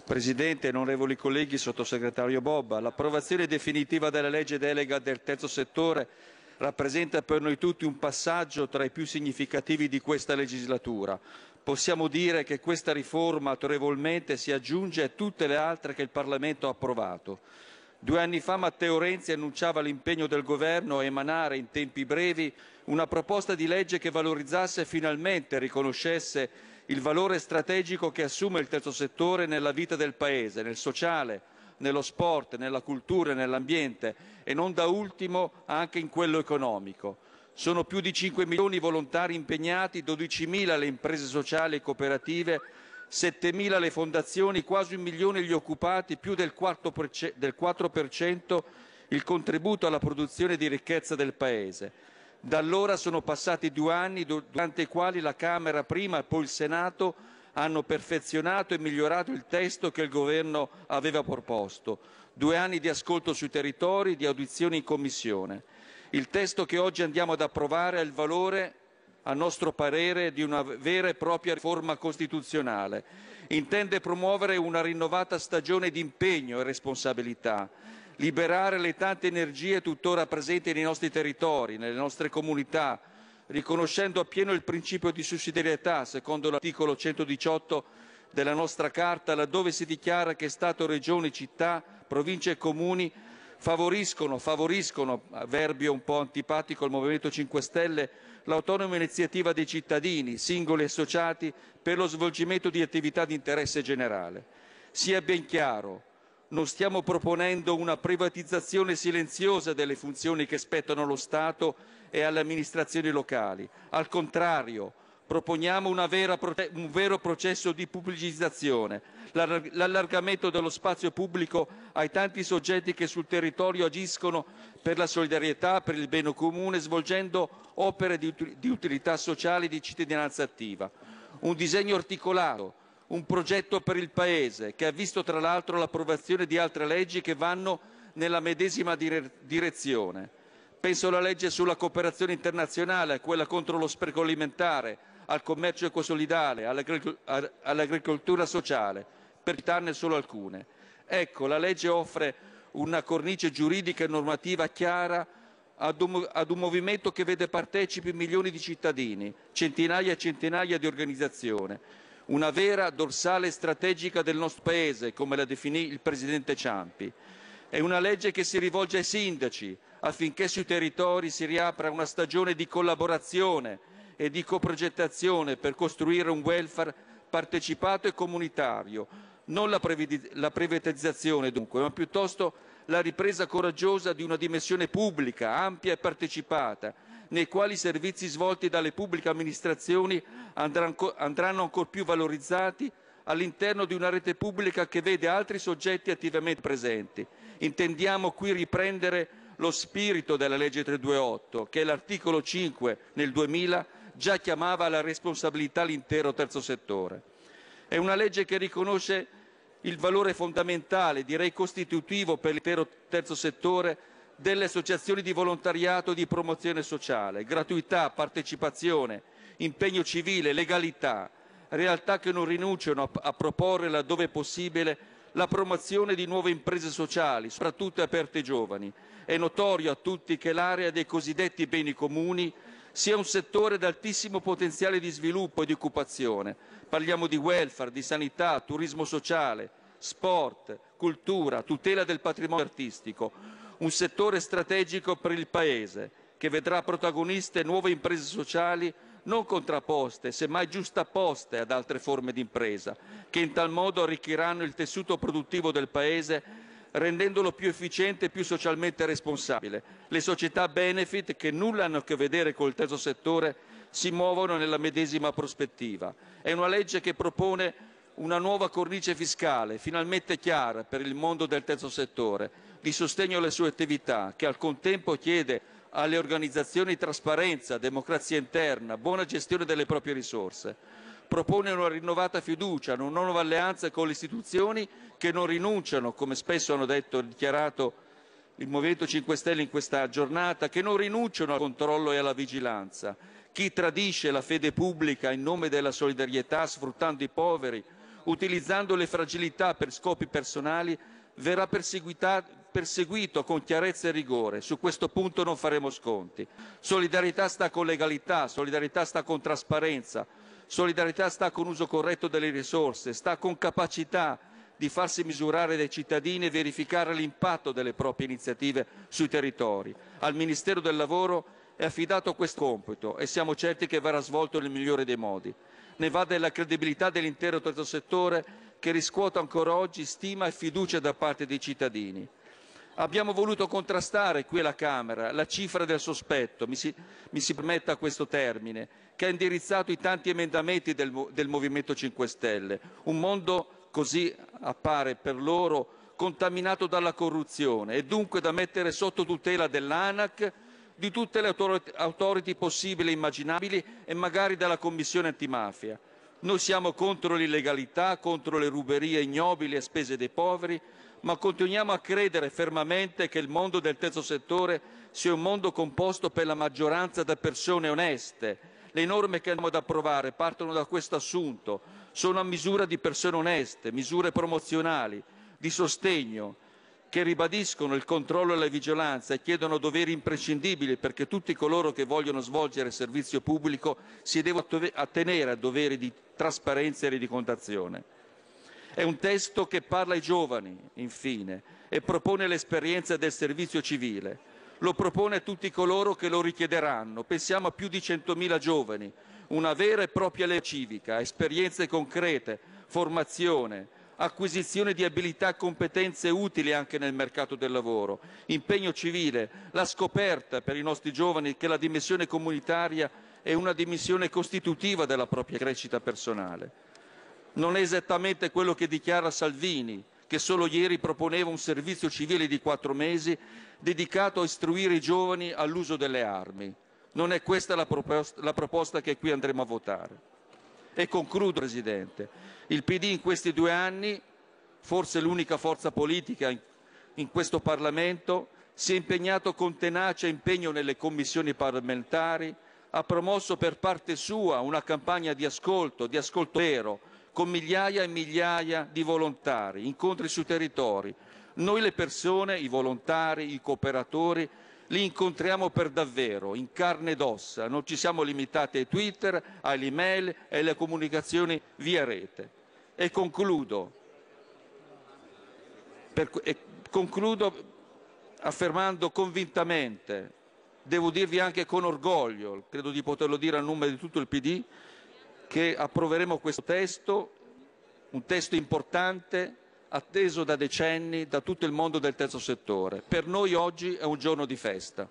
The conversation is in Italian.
Presidente, onorevoli colleghi, sottosegretario Bobba, l'approvazione definitiva della legge delega del terzo settore rappresenta per noi tutti un passaggio tra i più significativi di questa legislatura. Possiamo dire che questa riforma autorevolmente si aggiunge a tutte le altre che il Parlamento ha approvato. Due anni fa Matteo Renzi annunciava l'impegno del governo a emanare in tempi brevi una proposta di legge che valorizzasse e finalmente riconoscesse il valore strategico che assume il terzo settore nella vita del Paese, nel sociale, nello sport, nella cultura, nell'ambiente e non da ultimo anche in quello economico. Sono più di 5 milioni i volontari impegnati, 12.000 le imprese sociali e cooperative, 7.000 le fondazioni, quasi un milione gli occupati, più del 4%, del 4% il contributo alla produzione di ricchezza del Paese. Da allora sono passati due anni durante i quali la Camera prima e poi il Senato hanno perfezionato e migliorato il testo che il Governo aveva proposto. Due anni di ascolto sui territori, di audizioni in Commissione. Il testo che oggi andiamo ad approvare ha il valore, a nostro parere, di una vera e propria riforma costituzionale. Intende promuovere una rinnovata stagione di impegno e responsabilità liberare le tante energie tuttora presenti nei nostri territori, nelle nostre comunità, riconoscendo appieno il principio di sussidiarietà, secondo l'articolo 118 della nostra Carta, laddove si dichiara che Stato, Regioni, città, province e comuni favoriscono, favoriscono, avverbio un po' antipatico al Movimento 5 Stelle, l'autonoma iniziativa dei cittadini, singoli e associati, per lo svolgimento di attività di interesse generale. Sia ben chiaro, non stiamo proponendo una privatizzazione silenziosa delle funzioni che spettano allo Stato e alle amministrazioni locali. Al contrario, proponiamo vera, un vero processo di pubblicizzazione, l'allargamento dello spazio pubblico ai tanti soggetti che sul territorio agiscono per la solidarietà, per il bene comune, svolgendo opere di utilità sociale e di cittadinanza attiva. Un disegno articolato un progetto per il Paese, che ha visto tra l'altro l'approvazione di altre leggi che vanno nella medesima direzione. Penso alla legge sulla cooperazione internazionale, a quella contro lo spreco alimentare, al commercio ecosolidale, all'agricoltura sociale, per citarne solo alcune. Ecco, la legge offre una cornice giuridica e normativa chiara ad un, ad un movimento che vede partecipi milioni di cittadini, centinaia e centinaia di organizzazioni, una vera dorsale strategica del nostro Paese, come la definì il Presidente Ciampi. È una legge che si rivolge ai sindaci affinché sui territori si riapra una stagione di collaborazione e di coprogettazione per costruire un welfare partecipato e comunitario. Non la, la privatizzazione dunque, ma piuttosto la ripresa coraggiosa di una dimensione pubblica, ampia e partecipata, nei quali i servizi svolti dalle pubbliche amministrazioni andranno ancor più valorizzati all'interno di una rete pubblica che vede altri soggetti attivamente presenti. Intendiamo qui riprendere lo spirito della legge 328 che l'articolo 5 nel 2000 già chiamava alla responsabilità l'intero terzo settore. È una legge che riconosce il valore fondamentale, direi costitutivo per l'intero terzo settore delle associazioni di volontariato e di promozione sociale, gratuità, partecipazione, impegno civile, legalità, realtà che non rinunciano a proporre laddove possibile la promozione di nuove imprese sociali, soprattutto aperte ai giovani. È notorio a tutti che l'area dei cosiddetti beni comuni sia un settore ad altissimo potenziale di sviluppo e di occupazione. Parliamo di welfare, di sanità, turismo sociale, sport, cultura, tutela del patrimonio artistico un settore strategico per il Paese, che vedrà protagoniste nuove imprese sociali non contrapposte, semmai giustapposte ad altre forme di impresa, che in tal modo arricchiranno il tessuto produttivo del Paese rendendolo più efficiente e più socialmente responsabile. Le società benefit, che nulla hanno a che vedere col terzo settore, si muovono nella medesima prospettiva. È una legge che propone una nuova cornice fiscale, finalmente chiara, per il mondo del terzo settore, di sostegno alle sue attività, che al contempo chiede alle organizzazioni trasparenza, democrazia interna, buona gestione delle proprie risorse. Propone una rinnovata fiducia, una nuova alleanza con le istituzioni che non rinunciano, come spesso hanno detto e dichiarato il Movimento 5 Stelle in questa giornata, che non rinunciano al controllo e alla vigilanza. Chi tradisce la fede pubblica in nome della solidarietà, sfruttando i poveri, utilizzando le fragilità per scopi personali, verrà perseguitato, perseguito con chiarezza e rigore. Su questo punto non faremo sconti. Solidarietà sta con legalità, solidarietà sta con trasparenza, solidarietà sta con uso corretto delle risorse, sta con capacità di farsi misurare dai cittadini e verificare l'impatto delle proprie iniziative sui territori. Al Ministero del Lavoro è affidato questo compito e siamo certi che verrà svolto nel migliore dei modi. Ne va della credibilità dell'intero terzo settore che riscuota ancora oggi stima e fiducia da parte dei cittadini. Abbiamo voluto contrastare qui alla Camera la cifra del sospetto, mi si, mi si permetta questo termine, che ha indirizzato i tanti emendamenti del, del Movimento 5 Stelle. Un mondo così appare per loro contaminato dalla corruzione e dunque da mettere sotto tutela dell'ANAC, di tutte le autorità possibili e immaginabili e magari della Commissione antimafia. Noi siamo contro l'illegalità, contro le ruberie ignobili a spese dei poveri, ma continuiamo a credere fermamente che il mondo del terzo settore sia un mondo composto per la maggioranza da persone oneste. Le norme che andiamo ad approvare partono da questo assunto, sono a misura di persone oneste, misure promozionali, di sostegno, che ribadiscono il controllo e la vigilanza e chiedono doveri imprescindibili perché tutti coloro che vogliono svolgere servizio pubblico si devono attenere a doveri di trasparenza e rendicontazione. È un testo che parla ai giovani, infine, e propone l'esperienza del servizio civile. Lo propone a tutti coloro che lo richiederanno. Pensiamo a più di 100.000 giovani, una vera e propria leva civica, esperienze concrete, formazione, acquisizione di abilità e competenze utili anche nel mercato del lavoro, impegno civile, la scoperta per i nostri giovani che la dimensione comunitaria è una dimensione costitutiva della propria crescita personale. Non è esattamente quello che dichiara Salvini, che solo ieri proponeva un servizio civile di quattro mesi dedicato a istruire i giovani all'uso delle armi. Non è questa la proposta, la proposta che qui andremo a votare. E concludo, Presidente. Il PD in questi due anni, forse l'unica forza politica in questo Parlamento, si è impegnato con tenacia e impegno nelle commissioni parlamentari, ha promosso per parte sua una campagna di ascolto, di ascolto vero, con migliaia e migliaia di volontari, incontri sui territori. Noi le persone, i volontari, i cooperatori, li incontriamo per davvero, in carne ed ossa, non ci siamo limitati ai Twitter, alle email e alle comunicazioni via rete. E concludo, per, e concludo affermando convintamente, devo dirvi anche con orgoglio, credo di poterlo dire a nome di tutto il PD, che approveremo questo testo, un testo importante atteso da decenni da tutto il mondo del terzo settore. Per noi oggi è un giorno di festa.